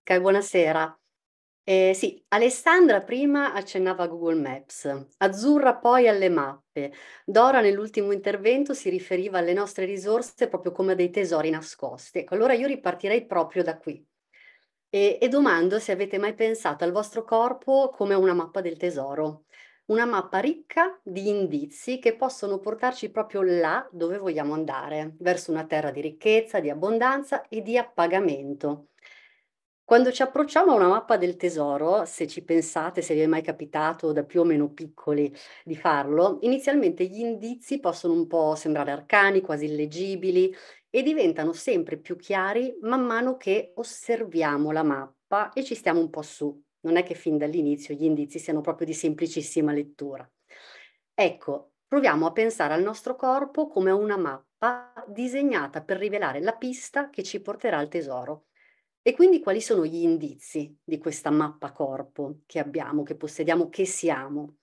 Ok, buonasera. Eh, sì, Alessandra prima accennava a Google Maps, Azzurra poi alle mappe, Dora nell'ultimo intervento si riferiva alle nostre risorse proprio come a dei tesori nascosti. Ecco, allora io ripartirei proprio da qui e, e domando se avete mai pensato al vostro corpo come una mappa del tesoro, una mappa ricca di indizi che possono portarci proprio là dove vogliamo andare, verso una terra di ricchezza, di abbondanza e di appagamento. Quando ci approcciamo a una mappa del tesoro, se ci pensate, se vi è mai capitato da più o meno piccoli di farlo, inizialmente gli indizi possono un po' sembrare arcani, quasi illegibili e diventano sempre più chiari man mano che osserviamo la mappa e ci stiamo un po' su non è che fin dall'inizio gli indizi siano proprio di semplicissima lettura. Ecco, proviamo a pensare al nostro corpo come a una mappa disegnata per rivelare la pista che ci porterà al tesoro. E quindi quali sono gli indizi di questa mappa corpo che abbiamo, che possediamo, che siamo?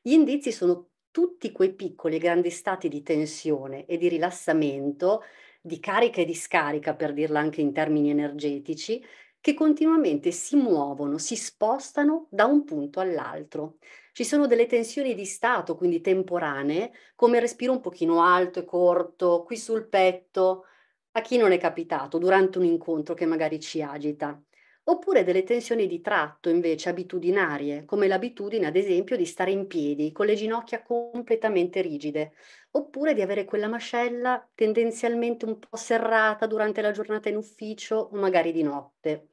Gli indizi sono tutti quei piccoli e grandi stati di tensione e di rilassamento, di carica e di scarica, per dirla anche in termini energetici, che continuamente si muovono, si spostano da un punto all'altro. Ci sono delle tensioni di stato, quindi temporanee, come respiro un pochino alto e corto, qui sul petto, a chi non è capitato durante un incontro che magari ci agita. Oppure delle tensioni di tratto invece abitudinarie, come l'abitudine ad esempio di stare in piedi con le ginocchia completamente rigide, oppure di avere quella mascella tendenzialmente un po' serrata durante la giornata in ufficio o magari di notte.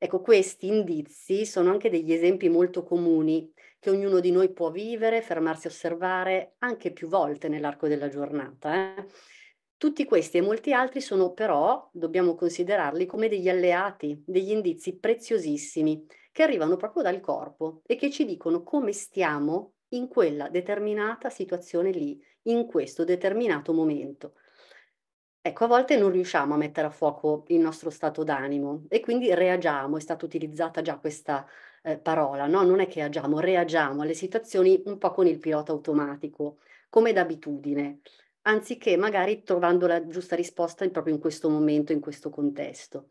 Ecco, questi indizi sono anche degli esempi molto comuni che ognuno di noi può vivere, fermarsi a osservare anche più volte nell'arco della giornata. Eh? Tutti questi e molti altri sono però, dobbiamo considerarli come degli alleati, degli indizi preziosissimi che arrivano proprio dal corpo e che ci dicono come stiamo in quella determinata situazione lì, in questo determinato momento. Ecco, a volte non riusciamo a mettere a fuoco il nostro stato d'animo e quindi reagiamo, è stata utilizzata già questa eh, parola, no? Non è che agiamo, reagiamo alle situazioni un po' con il pilota automatico, come d'abitudine, anziché magari trovando la giusta risposta proprio in questo momento, in questo contesto.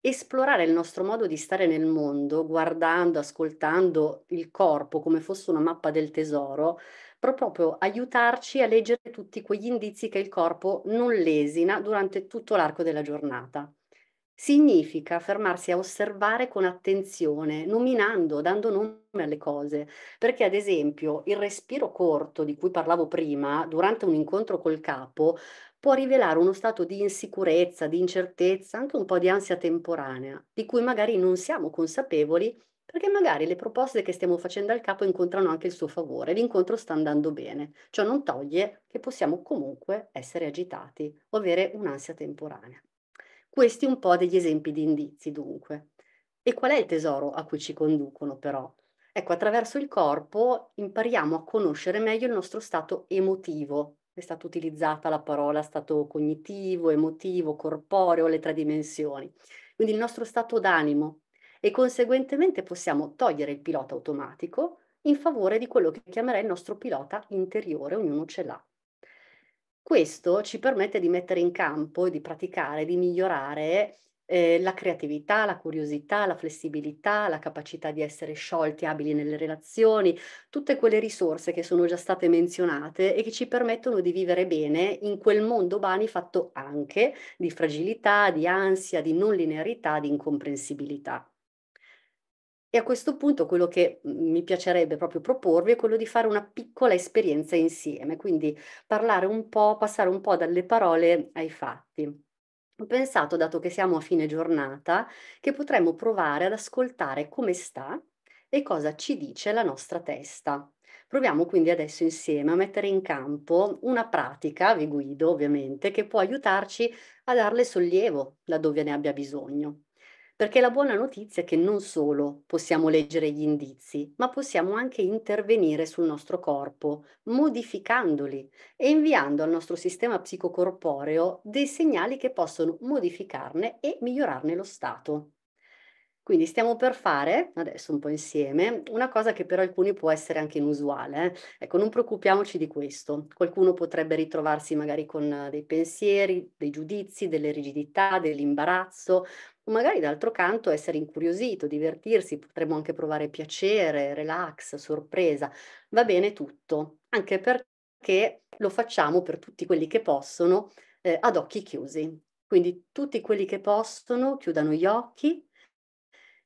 Esplorare il nostro modo di stare nel mondo, guardando, ascoltando il corpo come fosse una mappa del tesoro, per proprio aiutarci a leggere tutti quegli indizi che il corpo non lesina durante tutto l'arco della giornata. Significa fermarsi a osservare con attenzione, nominando, dando nome alle cose, perché ad esempio il respiro corto di cui parlavo prima, durante un incontro col capo, può rivelare uno stato di insicurezza, di incertezza, anche un po' di ansia temporanea, di cui magari non siamo consapevoli perché magari le proposte che stiamo facendo al capo incontrano anche il suo favore, l'incontro sta andando bene, ciò non toglie che possiamo comunque essere agitati o avere un'ansia temporanea. Questi un po' degli esempi di indizi dunque. E qual è il tesoro a cui ci conducono però? Ecco, attraverso il corpo impariamo a conoscere meglio il nostro stato emotivo. È stata utilizzata la parola stato cognitivo, emotivo, corporeo, le tre dimensioni. Quindi il nostro stato d'animo, e conseguentemente possiamo togliere il pilota automatico in favore di quello che chiamerei il nostro pilota interiore, ognuno ce l'ha. Questo ci permette di mettere in campo, di praticare, di migliorare eh, la creatività, la curiosità, la flessibilità, la capacità di essere sciolti, abili nelle relazioni, tutte quelle risorse che sono già state menzionate e che ci permettono di vivere bene in quel mondo bani fatto anche di fragilità, di ansia, di non linearità, di incomprensibilità. E a questo punto quello che mhmm, mi piacerebbe proprio proporvi è quello di fare una piccola esperienza insieme, quindi parlare un po', passare un po' dalle parole ai fatti. Ho pensato, dato che siamo a fine giornata, che potremmo provare ad ascoltare come sta e cosa ci dice la nostra testa. Proviamo quindi adesso insieme a mettere in campo una pratica, vi guido ovviamente, che può aiutarci a darle sollievo laddove ne abbia bisogno. Perché la buona notizia è che non solo possiamo leggere gli indizi, ma possiamo anche intervenire sul nostro corpo, modificandoli e inviando al nostro sistema psicocorporeo dei segnali che possono modificarne e migliorarne lo stato. Quindi stiamo per fare, adesso un po' insieme, una cosa che per alcuni può essere anche inusuale. Eh? Ecco, non preoccupiamoci di questo. Qualcuno potrebbe ritrovarsi magari con dei pensieri, dei giudizi, delle rigidità, dell'imbarazzo, o magari d'altro canto essere incuriosito, divertirsi, potremmo anche provare piacere, relax, sorpresa. Va bene tutto, anche perché lo facciamo per tutti quelli che possono eh, ad occhi chiusi. Quindi tutti quelli che possono chiudano gli occhi,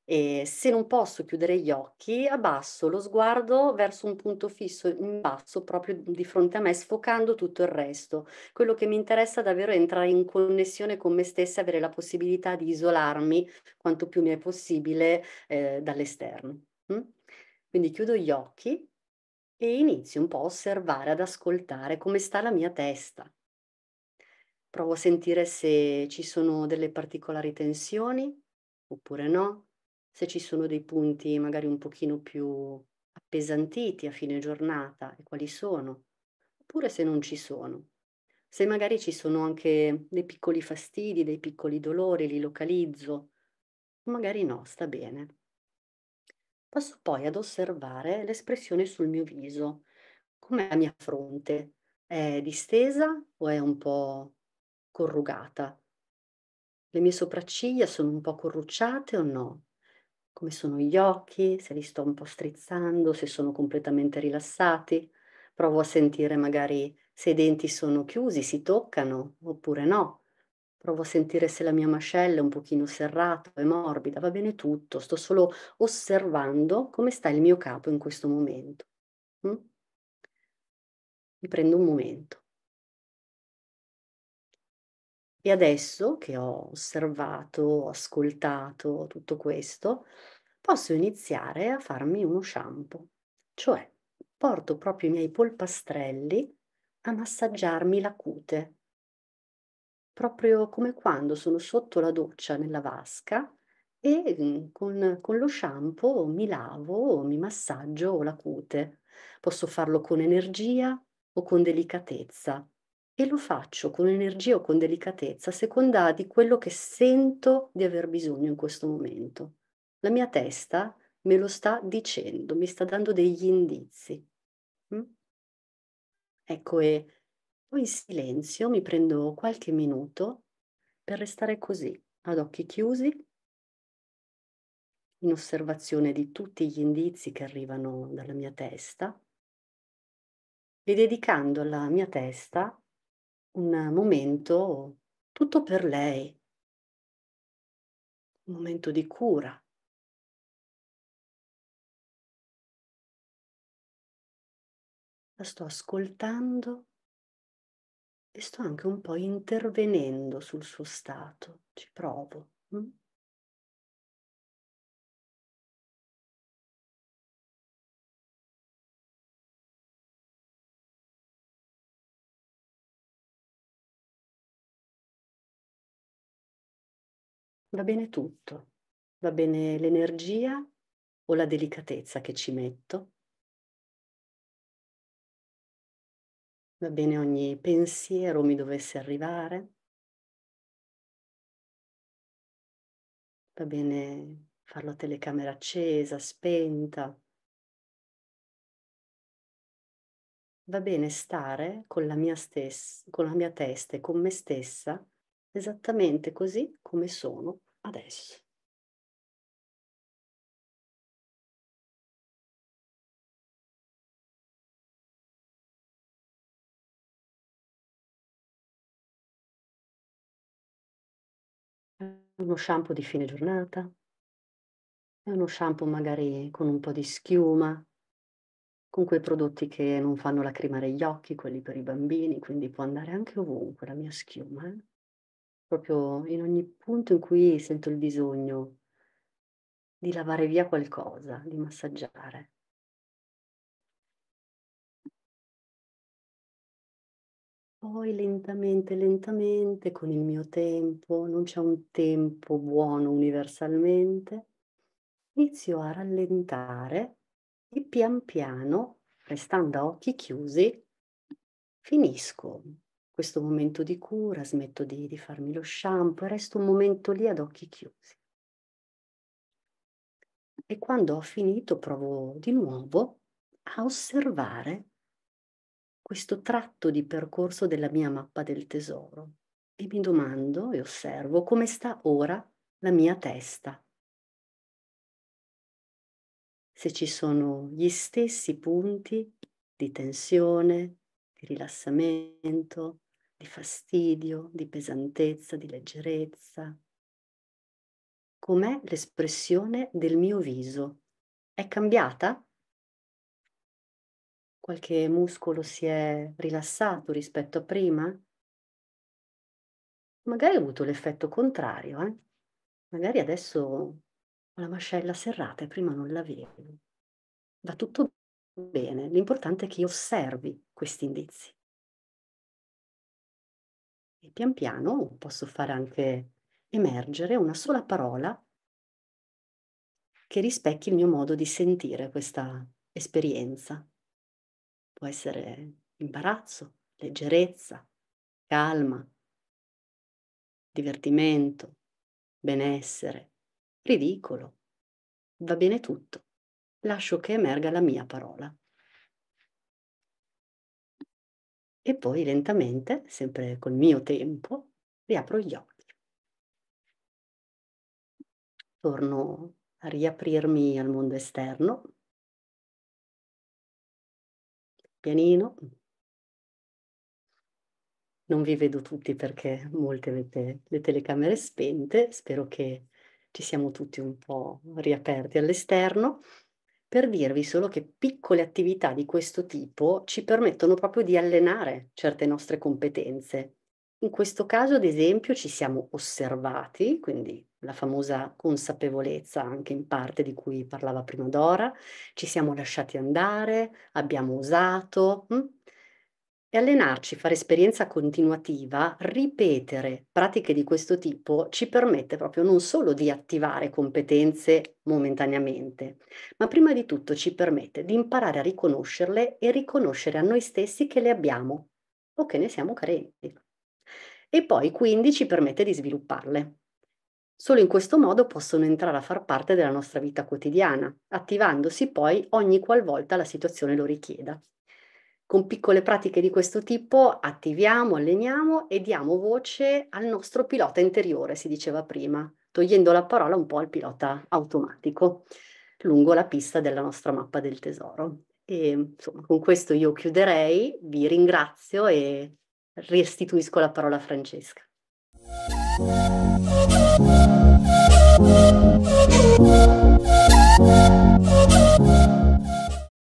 e se non posso chiudere gli occhi, abbasso lo sguardo verso un punto fisso in basso, proprio di fronte a me, sfocando tutto il resto. Quello che mi interessa davvero è entrare in connessione con me stessa, avere la possibilità di isolarmi quanto più mi è possibile eh, dall'esterno. Mm? Quindi chiudo gli occhi e inizio un po' a osservare, ad ascoltare come sta la mia testa. Provo a sentire se ci sono delle particolari tensioni oppure no se ci sono dei punti magari un pochino più appesantiti a fine giornata e quali sono, oppure se non ci sono. Se magari ci sono anche dei piccoli fastidi, dei piccoli dolori, li localizzo, magari no, sta bene. Passo poi ad osservare l'espressione sul mio viso, come la mia fronte, è distesa o è un po' corrugata? Le mie sopracciglia sono un po' corrucciate o no? come sono gli occhi, se li sto un po' strizzando, se sono completamente rilassati, provo a sentire magari se i denti sono chiusi, si toccano oppure no, provo a sentire se la mia mascella è un pochino serrata, è morbida, va bene tutto, sto solo osservando come sta il mio capo in questo momento. Mm? Mi prendo un momento. E adesso che ho osservato, ascoltato tutto questo, posso iniziare a farmi uno shampoo, cioè porto proprio i miei polpastrelli a massaggiarmi la cute, proprio come quando sono sotto la doccia nella vasca e mm, con, con lo shampoo mi lavo o mi massaggio la cute. Posso farlo con energia o con delicatezza, e lo faccio con energia o con delicatezza a seconda di quello che sento di aver bisogno in questo momento. La mia testa me lo sta dicendo, mi sta dando degli indizi. Mm? Ecco, e poi in silenzio mi prendo qualche minuto per restare così, ad occhi chiusi, in osservazione di tutti gli indizi che arrivano dalla mia testa e dedicando alla mia testa un momento tutto per lei, un momento di cura. La sto ascoltando e sto anche un po' intervenendo sul suo stato, ci provo. Hm? va bene tutto, va bene l'energia o la delicatezza che ci metto, va bene ogni pensiero mi dovesse arrivare, va bene farlo a telecamera accesa, spenta. Va bene stare con la, mia stessa, con la mia testa e con me stessa esattamente così come sono adesso. uno shampoo di fine giornata, è uno shampoo magari con un po' di schiuma, con quei prodotti che non fanno lacrimare gli occhi, quelli per i bambini, quindi può andare anche ovunque la mia schiuma. Eh? proprio in ogni punto in cui sento il bisogno di lavare via qualcosa, di massaggiare. Poi lentamente, lentamente, con il mio tempo, non c'è un tempo buono universalmente, inizio a rallentare e pian piano, restando a occhi chiusi, finisco questo momento di cura, smetto di, di farmi lo shampoo e resto un momento lì ad occhi chiusi. E quando ho finito provo di nuovo a osservare questo tratto di percorso della mia mappa del tesoro e mi domando e osservo come sta ora la mia testa. Se ci sono gli stessi punti di tensione, di rilassamento, di fastidio, di pesantezza, di leggerezza. Com'è l'espressione del mio viso? È cambiata? Qualche muscolo si è rilassato rispetto a prima? Magari ha avuto l'effetto contrario, eh? magari adesso ho la mascella serrata e prima non l'avevo. Va tutto bene, l'importante è che io osservi questi indizi e pian piano posso fare anche emergere una sola parola che rispecchi il mio modo di sentire questa esperienza. Può essere imbarazzo, leggerezza, calma, divertimento, benessere, ridicolo. Va bene tutto. Lascio che emerga la mia parola. e poi lentamente, sempre col mio tempo, riapro gli occhi. Torno a riaprirmi al mondo esterno, pianino. Non vi vedo tutti perché molte avete le telecamere spente, spero che ci siamo tutti un po' riaperti all'esterno per dirvi solo che piccole attività di questo tipo ci permettono proprio di allenare certe nostre competenze. In questo caso, ad esempio, ci siamo osservati, quindi la famosa consapevolezza anche in parte di cui parlava prima Dora, ci siamo lasciati andare, abbiamo usato, mh? Hm? E allenarci, fare esperienza continuativa, ripetere pratiche di questo tipo ci permette proprio non solo di attivare competenze momentaneamente, ma prima di tutto ci permette di imparare a riconoscerle e riconoscere a noi stessi che le abbiamo o che ne siamo carenti. E poi quindi ci permette di svilupparle. Solo in questo modo possono entrare a far parte della nostra vita quotidiana, attivandosi poi ogni qualvolta la situazione lo richieda. Con piccole pratiche di questo tipo attiviamo, alleniamo e diamo voce al nostro pilota interiore, si diceva prima, togliendo la parola un po' al pilota automatico lungo la pista della nostra mappa del tesoro. E, insomma, con questo io chiuderei, vi ringrazio e restituisco la parola a Francesca. Thank